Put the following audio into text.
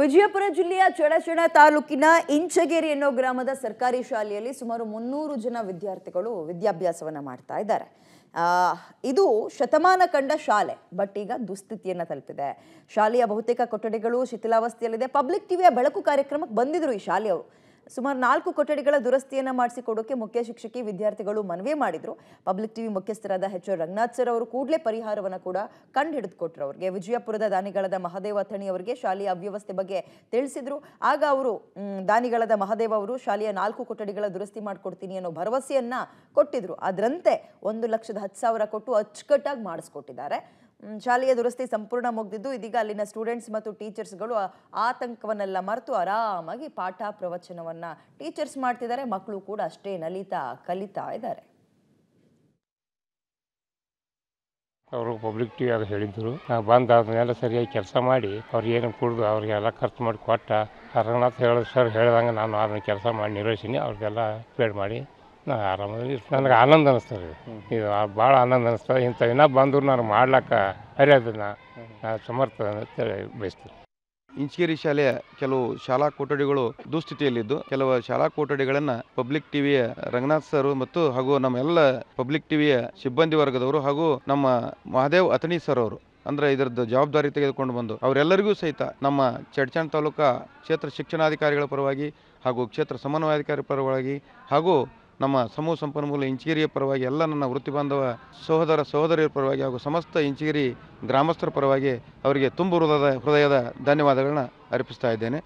ವಿಜಯಪುರ ಜಿಲ್ಲೆಯ ಚಡಚಣ ತಾಲೂಕಿನ ಇಂಚಗೇರಿ ಎನ್ನುವ ಗ್ರಾಮದ ಸರ್ಕಾರಿ ಶಾಲೆಯಲ್ಲಿ ಸುಮಾರು ಮುನ್ನೂರು ಜನ ವಿದ್ಯಾರ್ಥಿಗಳು ವಿದ್ಯಾಭ್ಯಾಸವನ್ನು ಮಾಡ್ತಾ ಇದ್ದಾರೆ ಇದು ಶತಮಾನ ಕಂಡ ಶಾಲೆ ಬಟ್ ಈಗ ದುಸ್ಥಿತಿಯನ್ನು ತಲುಪಿದೆ ಶಾಲೆಯ ಬಹುತೇಕ ಕೊಠಡಿಗಳು ಶಿಥಿಲಾವಸ್ಥೆಯಲ್ಲಿದೆ ಪಬ್ಲಿಕ್ ಟಿವಿಯ ಬೆಳಕು ಕಾರ್ಯಕ್ರಮಕ್ಕೆ ಬಂದಿದ್ರು ಈ ಶಾಲೆಯವರು ಸುಮಾರು ನಾಲ್ಕು ಕೊಠಡಿಗಳ ದುರಸ್ತಿಯನ್ನು ಮಾಡಿಸಿಕೊಡೋಕೆ ಮುಖ್ಯ ಶಿಕ್ಷಕಿ ವಿದ್ಯಾರ್ಥಿಗಳು ಮನವಿ ಮಾಡಿದರು ಪಬ್ಲಿಕ್ ಟಿವಿ ಮುಖ್ಯಸ್ಥರಾದ ಎಚ್ ರಂಗನಾಥ್ ಸರ್ ಅವರು ಕೂಡಲೇ ಪರಿಹಾರವನ್ನು ಕೂಡ ಕಂಡು ಹಿಡಿದು ಅವರಿಗೆ ವಿಜಯಪುರದ ದಾನಿಗಳದ ಮಹದೇವ ಅಥಣಿ ಅವರಿಗೆ ಶಾಲೆಯ ಅವ್ಯವಸ್ಥೆ ಬಗ್ಗೆ ತಿಳಿಸಿದ್ರು ಆಗ ಅವರು ದಾನಿಗಳದ ಮಹದೇವ ಅವರು ಶಾಲೆಯ ನಾಲ್ಕು ಕೊಠಡಿಗಳ ದುರಸ್ತಿ ಮಾಡಿಕೊಡ್ತೀನಿ ಅನ್ನೋ ಭರವಸೆಯನ್ನ ಕೊಟ್ಟಿದ್ರು ಅದರಂತೆ ಒಂದು ಲಕ್ಷದ ಹತ್ತು ಸಾವಿರ ಕೊಟ್ಟು ಅಚ್ಚುಕಟ್ಟಾಗಿ ಮಾಡಿಸ್ಕೊಟ್ಟಿದ್ದಾರೆ ಶಾಲೆಯ ದುರಸ್ತಿ ಸಂಪೂರ್ಣ ಮುಗ್ದಿದ್ದು ಇದೀಗ ಅಲ್ಲಿನ ಸ್ಟೂಡೆಂಟ್ಸ್ ಮತ್ತು ಟೀಚರ್ಸ್ಗಳು ಆತಂಕವನ್ನೆಲ್ಲ ಮರೆತು ಆರಾಮಾಗಿ ಪಾಠ ಪ್ರವಚನವನ್ನು ಟೀಚರ್ಸ್ ಮಾಡ್ತಿದ್ದಾರೆ ಮಕ್ಕಳು ಕೂಡ ಅಷ್ಟೇ ನಲಿತಾ ಕಲಿತಾ ಇದ್ದಾರೆ ಅವರು ಪಬ್ಲಿಕ್ ಟಿವಿ ಅದು ಹೇಳಿದ್ರು ಬಂದು ಅದನ್ನೆಲ್ಲ ಸರಿಯಾಗಿ ಕೆಲಸ ಮಾಡಿ ಅವ್ರು ಏನು ಕುಡಿದು ಅವ್ರಿಗೆಲ್ಲ ಖರ್ಚು ಮಾಡಿ ಕೊಟ್ಟ ರಂಗನಾಥ್ ಹೇಳಿದ್ರು ಸರ್ ಹೇಳ್ದಂಗೆ ನಾನು ಅದನ್ನ ಕೆಲಸ ಮಾಡಿ ನಿರ್ವಹಿಸಿನಿ ಅವ್ರಿಗೆಲ್ಲ ಪೇಡ್ ಮಾಡಿ ನಾ ನನಗೆ ಆನಂದ ಅನಿಸ್ತದೆ ರೀ ಇದು ಭಾಳ ಆನಂದ ಅನಿಸ್ತದೆ ಇಂಥ ಇನ್ನೂ ಬಂದ್ರು ನಾನು ಮಾಡ್ಲಕ್ಕ ಹರಿಯೋದನ್ನ ನಾನು ಸಮರ್ಥ ಅಂತೇಳಿ ಬಯಸ್ತೀನಿ ಇಂಚಗೇರಿ ಶಾಲೆಯ ಕೆಲವು ಶಾಲಾ ಕೊಠಡಿಗಳು ದುಸ್ಥಿತಿಯಲ್ಲಿದ್ದು ಕೆಲವು ಶಾಲಾ ಕೊಠಡಿಗಳನ್ನು ಪಬ್ಲಿಕ್ ಟಿವಿಯ ರಂಗನಾಥ್ ಸರ್ ಮತ್ತು ಹಾಗೂ ನಮ್ಮ ಎಲ್ಲ ಪಬ್ಲಿಕ್ ಟಿವಿಯ ಸಿಬ್ಬಂದಿ ವರ್ಗದವರು ಹಾಗೂ ನಮ್ಮ ಮಹಾದೇವ್ ಅತನಿ ಸರ್ ಅವರು ಅಂದ್ರೆ ಇದರದ್ದು ಜವಾಬ್ದಾರಿ ತೆಗೆದುಕೊಂಡು ಬಂದು ಅವರೆಲ್ಲರಿಗೂ ಸಹಿತ ನಮ್ಮ ಚಡ್ಚಣ್ ತಾಲೂಕಾ ಕ್ಷೇತ್ರ ಶಿಕ್ಷಣಾಧಿಕಾರಿಗಳ ಪರವಾಗಿ ಹಾಗೂ ಕ್ಷೇತ್ರ ಸಮನ್ವಯಾಧಿಕಾರಿ ಪರವಾಗಿ ಹಾಗೂ ನಮ್ಮ ಸಮೂಹ ಸಂಪನ್ಮೂಲ ಇಂಚಿರಿಯ ಪರವಾಗಿ ಎಲ್ಲ ನನ್ನ ವೃತ್ತಿ ಬಾಂಧವ ಸಹೋದರ ಸಹೋದರಿಯರ ಪರವಾಗಿ ಹಾಗೂ ಸಮಸ್ತ ಇಂಚಗಿರಿ ಗ್ರಾಮಸ್ಥರ ಪರವಾಗಿ ಅವರಿಗೆ ತುಂಬು ಹೃದಯದ ಹೃದಯದ ಧನ್ಯವಾದಗಳನ್ನ ಅರ್ಪಿಸ್ತಾ ಇದ್ದೇನೆ